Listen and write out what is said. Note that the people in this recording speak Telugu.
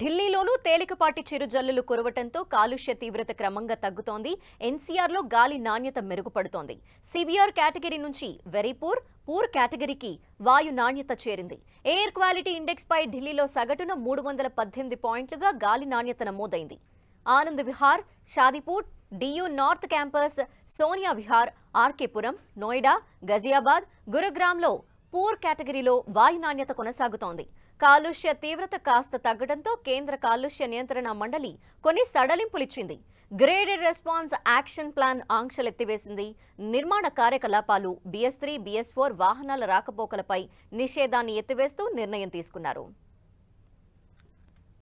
ఢిల్లీలోనూ తేలికపాటి చిరు జల్లులు కురవటంతో కాలుష్య తీవ్రత క్రమంగా తగ్గుతోంది ఎన్సీఆర్లో గాలి నాణ్యత మెరుగుపడుతోంది సివియర్ కేటగిరీ నుంచి వెరీపూర్ పూర్ కేటగిరీకి వాయు నాణ్యత చేరింది ఎయిర్ క్వాలిటీ ఇండెక్స్పై ఢిల్లీలో సగటున మూడు వందల పద్దెనిమిది పాయింట్లుగా గాలి నాణ్యత నమోదైంది Anand Vihar Shadipur DU north campus Sonia Vihar R K Puram Noida Ghaziabad గురుగ్రామ్లో పూర్ కేటగిరీలో వాయు నాణ్యత కొనసాగుతోంది కాలుష్య తీవ్రత కాస్త తగ్గడంతో కేంద్ర కాలుష్య నియంత్రణ మండలి కొన్ని సడలింపులిచ్చింది గ్రేడెడ్ రెస్పాన్స్ యాక్షన్ ప్లాన్ ఆంక్షలెత్తివేసింది నిర్మాణ కార్యకలాపాలు బిఎస్ త్రీ బిఎస్ ఫోర్ వాహనాల రాకపోకలపై నిషేధాన్ని ఎత్తివేస్తూ నిర్ణయం తీసుకున్నారు